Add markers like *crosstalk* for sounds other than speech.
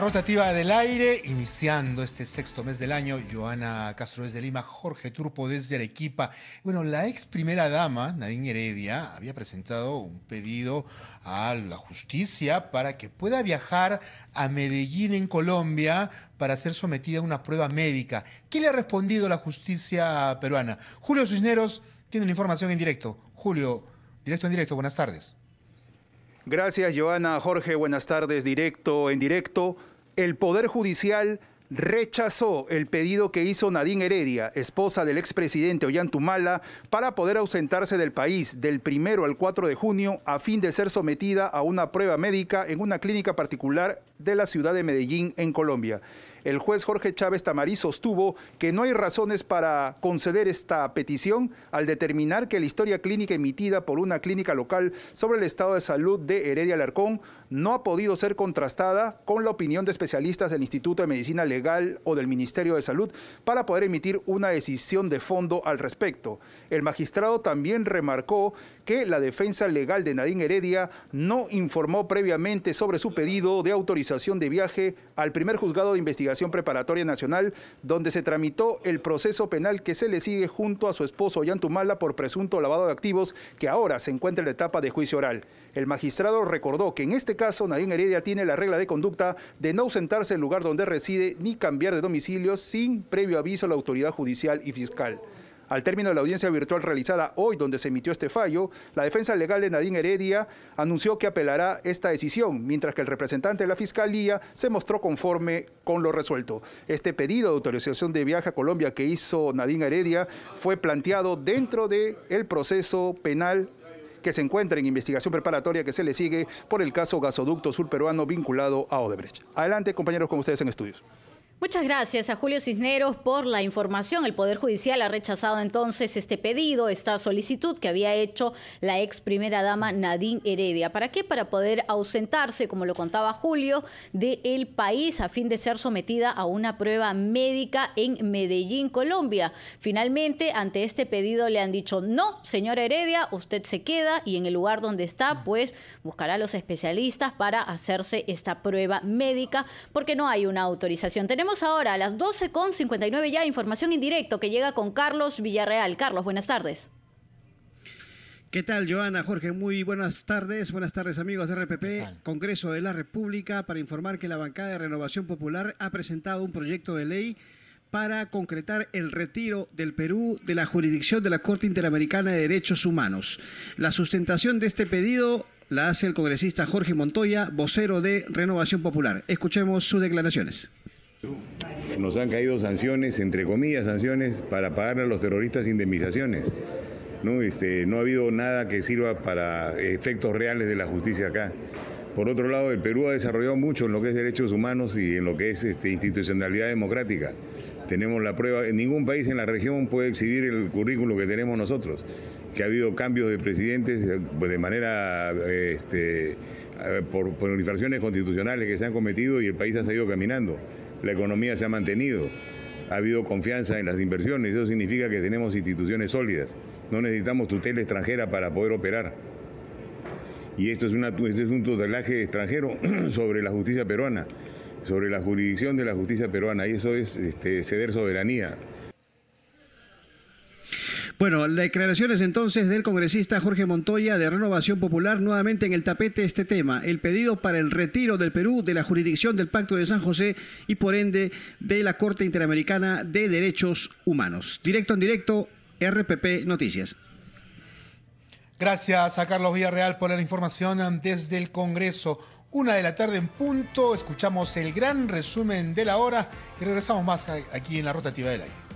Rotativa del aire, iniciando este sexto mes del año, Joana Castro desde Lima, Jorge Turpo desde Arequipa. Bueno, la ex primera dama, Nadine Heredia, había presentado un pedido a la justicia para que pueda viajar a Medellín, en Colombia, para ser sometida a una prueba médica. ¿Qué le ha respondido la justicia peruana? Julio Cisneros tiene la información en directo. Julio, directo en directo, buenas tardes. Gracias, Joana. Jorge, buenas tardes. Directo en directo. El Poder Judicial rechazó el pedido que hizo Nadine Heredia, esposa del expresidente Ollantumala, para poder ausentarse del país del primero al 4 de junio a fin de ser sometida a una prueba médica en una clínica particular de la ciudad de Medellín, en Colombia el juez Jorge Chávez Tamariz sostuvo que no hay razones para conceder esta petición al determinar que la historia clínica emitida por una clínica local sobre el estado de salud de Heredia Alarcón no ha podido ser contrastada con la opinión de especialistas del Instituto de Medicina Legal o del Ministerio de Salud para poder emitir una decisión de fondo al respecto. El magistrado también remarcó que la defensa legal de Nadine Heredia no informó previamente sobre su pedido de autorización de viaje al primer juzgado de investigación Preparatoria Nacional, donde se tramitó el proceso penal que se le sigue junto a su esposo Yantumala por presunto lavado de activos, que ahora se encuentra en la etapa de juicio oral. El magistrado recordó que en este caso Nadine Heredia tiene la regla de conducta de no ausentarse del lugar donde reside ni cambiar de domicilio sin previo aviso a la autoridad judicial y fiscal. Al término de la audiencia virtual realizada hoy, donde se emitió este fallo, la defensa legal de Nadine Heredia anunció que apelará esta decisión, mientras que el representante de la Fiscalía se mostró conforme con lo resuelto. Este pedido de autorización de viaje a Colombia que hizo Nadine Heredia fue planteado dentro del proceso penal que se encuentra en investigación preparatoria que se le sigue por el caso gasoducto sur peruano vinculado a Odebrecht. Adelante, compañeros, con ustedes en estudios. Muchas gracias a Julio Cisneros por la información. El Poder Judicial ha rechazado entonces este pedido, esta solicitud que había hecho la ex primera dama Nadine Heredia. ¿Para qué? Para poder ausentarse, como lo contaba Julio, del el país a fin de ser sometida a una prueba médica en Medellín, Colombia. Finalmente, ante este pedido le han dicho, no, señora Heredia, usted se queda y en el lugar donde está, pues buscará a los especialistas para hacerse esta prueba médica porque no hay una autorización. Tenemos ahora a las 12.59 ya, información en directo que llega con Carlos Villarreal. Carlos, buenas tardes. ¿Qué tal, Joana? Jorge, muy buenas tardes. Buenas tardes, amigos de RPP, Congreso de la República, para informar que la bancada de Renovación Popular ha presentado un proyecto de ley para concretar el retiro del Perú de la jurisdicción de la Corte Interamericana de Derechos Humanos. La sustentación de este pedido la hace el congresista Jorge Montoya, vocero de Renovación Popular. Escuchemos sus declaraciones. Nos han caído sanciones, entre comillas, sanciones para pagar a los terroristas indemnizaciones. Este, no, ha habido nada que sirva para efectos reales de la justicia acá. Por otro lado, el Perú ha desarrollado mucho en lo que es derechos humanos y en lo que es este, institucionalidad democrática. Tenemos la prueba, ningún país en la región puede exhibir el currículo que tenemos nosotros, que ha habido cambios de presidentes eh, pues, de manera eh, este, eh, por, por infracciones constitucionales que se han cometido y el país ha seguido caminando la economía se ha mantenido, ha habido confianza en las inversiones, eso significa que tenemos instituciones sólidas, no necesitamos tutela extranjera para poder operar. Y esto es, una, es un tutelaje extranjero *clears throat* sobre la justicia peruana, sobre la jurisdicción de la justicia peruana, y eso es este, ceder soberanía. Bueno, declaraciones entonces del congresista Jorge Montoya de Renovación Popular, nuevamente en el tapete este tema, el pedido para el retiro del Perú de la jurisdicción del Pacto de San José y por ende de la Corte Interamericana de Derechos Humanos. Directo en directo, RPP Noticias. Gracias a Carlos Villarreal por la información desde el Congreso. Una de la tarde en punto, escuchamos el gran resumen de la hora y regresamos más aquí en la rotativa del aire.